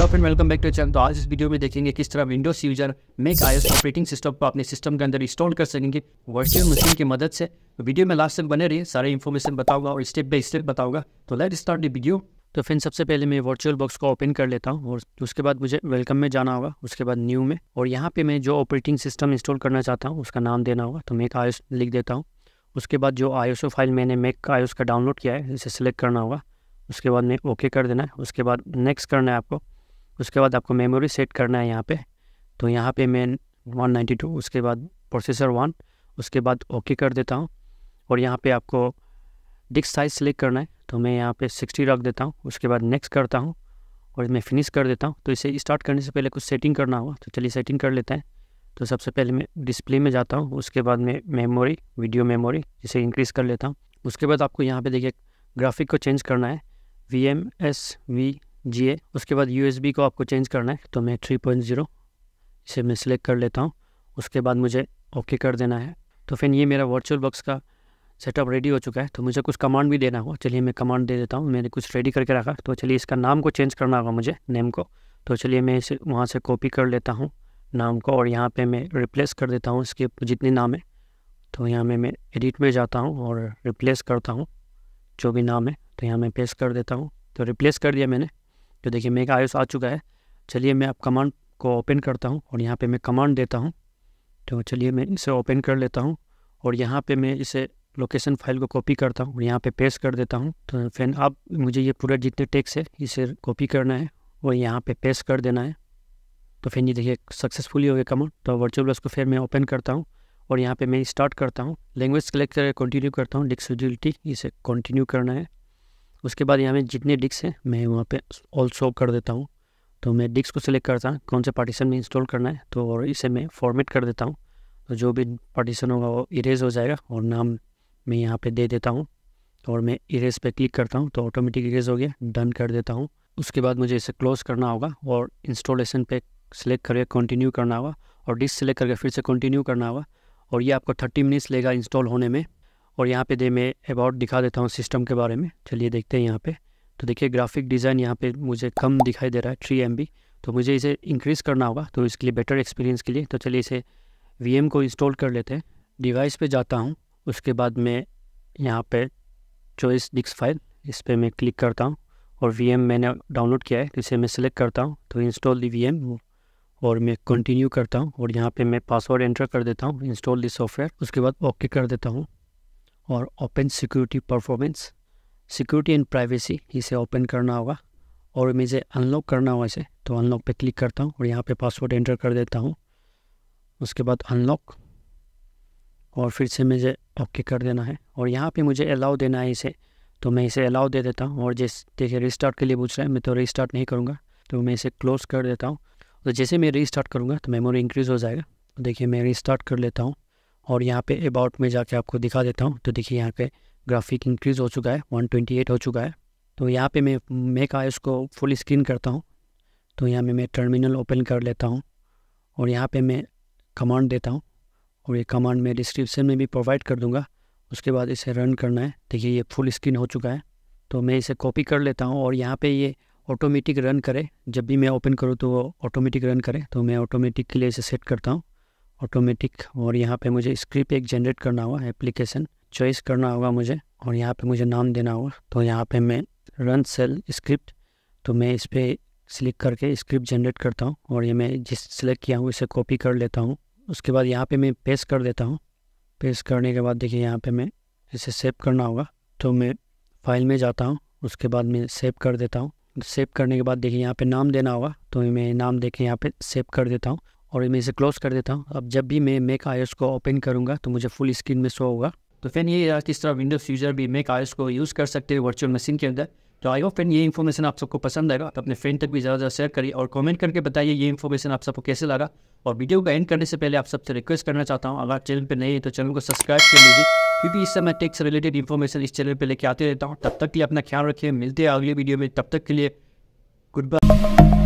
hello friend welcome back to channel तो आज इस वीडियो में देखेंगे किस तरह Windows user Mac iOS operating system को अपने सिस्टम के अंदर इंस्टॉल कर सकेंगे वर्चुअल मशीन की मदद से वीडियो में लास्ट तक बने रहिए सारे इन्फॉर्मेशन बताऊंगा और स्टेप बाय स्टेप बताऊंगा तो लेट स्टार्ट द वीडियो तो फ्रेंड सबसे पहले मैं वर्चुअल बॉक्स को ओपन कर लेता हूँ और उसके बाद मुझे वेलकम में जाना होगा उसके बाद न्यू में और यहाँ पे मैं जो ऑपरेटिंग सिस्टम इंस्टॉल करना चाहता हूँ उसका नाम देना होगा तो मेक आयुष लिख देता हूँ उसके बाद जो आयोसो फाइल मैंने मेक आयोस का डाउनलोड किया है इसे सिलेक्ट करना होगा उसके बाद मैं ओके कर देना है उसके बाद नेक्स्ट करना है आपको उसके बाद आपको मेमोरी सेट करना है यहाँ पे तो यहाँ पे मैं 192 उसके बाद प्रोसेसर वन उसके बाद ओके कर देता हूँ और यहाँ पे आपको डिस्क साइज सेलेक्ट करना है तो मैं यहाँ पे 60 रख देता हूँ उसके बाद नेक्स्ट करता हूँ और मैं फिनिश कर देता हूँ तो इसे स्टार्ट करने से पहले कुछ सेटिंग करना होगा तो चलिए सेटिंग कर लेते हैं तो सबसे पहले मैं डिस्प्ले में जाता हूँ उसके बाद मैं मेमोरी वीडियो मेमोरी जिसे इंक्रीज़ कर लेता हूँ उसके बाद आपको यहाँ पर देखिए ग्राफिक को चेंज करना है V M S V G A उसके बाद यू को आपको चेंज करना है तो मैं थ्री पॉइंट ज़ीरो इसे मैं सिलेक्ट कर लेता हूँ उसके बाद मुझे ओके कर देना है तो फिर ये मेरा वर्चुअल बॉक्स का सेटअप रेडी हो चुका है तो मुझे कुछ कमांड भी देना होगा चलिए मैं कमांड दे देता हूँ मैंने कुछ रेडी करके रखा तो चलिए इसका नाम को चेंज करना होगा मुझे नेम को तो चलिए मैं इसे वहाँ से कॉपी कर लेता हूँ नाम को और यहाँ पर मैं रिप्लेस कर देता हूँ इसके जितने नाम है तो यहाँ में मैं एडिट में जाता हूँ और रिप्लेस करता हूँ जो भी नाम है तो यहाँ मैं पेस्ट कर देता हूँ तो रिप्लेस कर दिया मैंने तो देखिए मेगा आयुष आ चुका है चलिए मैं अब कमांड को ओपन करता हूँ और यहाँ पे मैं कमांड देता हूँ तो चलिए मैं इसे ओपन कर लेता हूँ और यहाँ पे मैं इसे लोकेशन फाइल को कॉपी करता हूँ और यहाँ पे पेस्ट कर देता हूँ तो फिर अब मुझे ये पूरा जितने टेक्स है इसे कॉपी करना है और यहाँ पे पेस्ट कर देना है तो फिर ये देखिए सक्सेसफुली हो गया कमांड तो वर्चुअल बस को फिर मैं ओपन करता हूँ और यहाँ पे मैं स्टार्ट करता हूँ लैंग्वेज सेलेक्ट करके कंटिन्यू करता हूँ डिक्सबिलिटी इसे कंटिन्यू करना है उसके बाद यहाँ में जितने डिस्क हैं मैं वहाँ पे ऑल शो कर देता हूँ तो मैं डिस्क को सिलेक्ट करता हूँ कौन से पार्टीशन में इंस्टॉल करना है तो और इसे मैं फॉर्मेट कर देता हूँ तो जो भी पार्टीशन होगा वो इरेज हो जाएगा और नाम मैं यहाँ पे दे देता हूँ तो और मैं इरेज पे क्लिक करता हूँ तो ऑटोमेटिक इरेज हो गया डन कर देता हूँ उसके बाद मुझे इसे क्लोज करना होगा और इंस्टॉलेशन पे सिलेक्ट करके कंटिन्यू करना होगा और डिस्क सेलेक्ट करके फिर से कंटिन्यू करना होगा और ये आपको थर्टी मिनट्स लेगा इंस्टॉल होने में और यहाँ पे दे मैं अबाउट दिखा देता हूँ सिस्टम के बारे में चलिए देखते हैं यहाँ पे तो देखिए ग्राफिक डिज़ाइन यहाँ पे मुझे कम दिखाई दे रहा है थ्री एम तो मुझे इसे इंक्रीज़ करना होगा तो इसके लिए बेटर एक्सपीरियंस के लिए तो चलिए इसे वी को इंस्टॉल कर लेते हैं डिवाइस पर जाता हूँ उसके बाद मैं यहाँ पर चॉइस डिक्स फाइल इस पर मैं क्लिक करता हूँ और वी मैंने डाउनलोड किया है तो इसे मैं सिलेक्ट करता हूँ तो इंस्टॉल दी वी और मैं कंटिन्यू करता हूँ और यहाँ पे मैं पासवर्ड एंटर कर देता हूँ इंस्टॉल दिस सॉफ्टवेयर उसके बाद ओके कर देता हूँ और open security performance security and privacy इसे ओपन करना होगा और मुझे अनलॉक करना होगा इसे तो अनलॉक पे क्लिक करता हूँ और यहाँ पे पासवर्ड एंटर कर देता हूँ उसके बाद अनलॉक और फिर से मुझे ओके कर देना है और यहाँ पे मुझे अलाउ देना है इसे तो मैं इसे अलाउ दे देता हूँ और जिस देखिए रिस्टार्ट के लिए पूछ रहा है मैं तो रिस्टार्ट नहीं करूँगा तो मैं इसे क्लोज कर देता हूँ तो जैसे मैं रिस्टार्ट करूँगा तो मेमोरी इंक्रीज़ हो जाएगा तो देखिए मैं रिस्टार्ट कर लेता हूँ और यहाँ पे अबाउट में जाके आपको दिखा देता हूँ तो देखिए यहाँ पे ग्राफिक इंक्रीज़ हो चुका है 128 हो चुका है तो यहाँ पे मैं मेक आई उसको फुल स्क्रीन करता हूँ तो यहाँ पर मैं टर्मिनल ओपन कर लेता हूँ और यहाँ पे मैं कमांड देता हूँ और ये कमांड मैं डिस्क्रिप्शन में भी प्रोवाइड कर दूँगा उसके बाद इसे रन करना है देखिए ये फुल स्क्रीन हो चुका है तो मैं इसे कॉपी कर लेता हूँ और यहाँ पे ये ऑटोमेटिक रन करे जब भी मैं ओपन करूँ तो वो ऑटोमेटिक रन करे तो मैं ऑटोमेटिक के लिए इसे सेट करता हूँ ऑटोमेटिक और यहाँ पे मुझे स्क्रिप्ट एक जनरेट करना होगा एप्लीकेशन चॉइस करना होगा मुझे और यहाँ पे मुझे नाम देना होगा तो यहाँ पे मैं रन सेल स्क्रिप्ट तो मैं इस पर सिलेक्ट करके स्क्रिप्ट जनरेट करता हूँ और ये मैं जिस सिलेक्ट किया हूँ इसे कॉपी कर लेता हूँ उसके बाद यहाँ पर मैं पेस्ट कर देता हूँ पेस्ट करने के बाद देखिए यहाँ पर मैं इसे सेव करना होगा तो मैं फाइल में जाता हूँ उसके बाद मैं सेव कर देता हूँ सेव करने के बाद देखिए यहाँ पे नाम देना होगा तो मैं नाम देके यहाँ पे सेव कर देता हूँ और मैं इसे क्लोज कर देता हूँ अब जब भी मैं मेक आई को ओपन करूँगा तो मुझे फुल स्क्रीन में शो होगा तो फैन ये किस तरह विंडोज यूजर भी मेक आई को यूज़ कर सकते हैं वर्चुअल मशीन के अंदर तो आई होप फ्रेंड ये इन्फॉर्मेशन आप सबको पसंद आएगा तो अपने फ्रेंड तक भी ज़्यादा ज़्यादा शेयर करिए और कमेंट करके बताइए ये इन्फॉर्मेशन आप सबको कैसे लगा और वीडियो का एंड करने से पहले आप सबसे रिक्वेस्ट करना चाहता हूँ अगर चैनल पर नहीं है तो चैनल को सब्सक्राइब कर लीजिए क्योंकि इस समय टेक्स रिलेटेड इन्फॉर्मेशन इस चैनल पर लेके आते रहता हूँ तब तक भी अपना ख्याल रखिए मिलते हैं अगले वीडियो में तब तक के लिए गुड बाय